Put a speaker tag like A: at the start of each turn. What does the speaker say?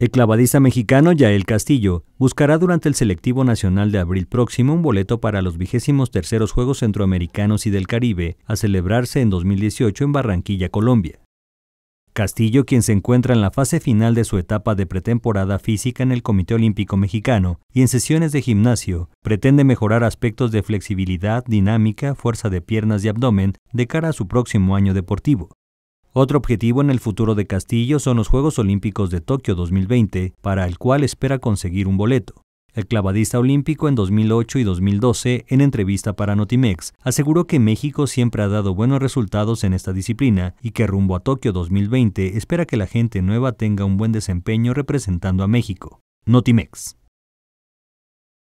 A: El clavadista mexicano Yael Castillo buscará durante el selectivo nacional de abril próximo un boleto para los vigésimos terceros Juegos Centroamericanos y del Caribe a celebrarse en 2018 en Barranquilla, Colombia. Castillo, quien se encuentra en la fase final de su etapa de pretemporada física en el Comité Olímpico Mexicano y en sesiones de gimnasio, pretende mejorar aspectos de flexibilidad, dinámica, fuerza de piernas y abdomen de cara a su próximo año deportivo. Otro objetivo en el futuro de Castillo son los Juegos Olímpicos de Tokio 2020, para el cual espera conseguir un boleto. El clavadista olímpico en 2008 y 2012, en entrevista para Notimex, aseguró que México siempre ha dado buenos resultados en esta disciplina y que rumbo a Tokio 2020 espera que la gente nueva tenga un buen desempeño representando a México. Notimex.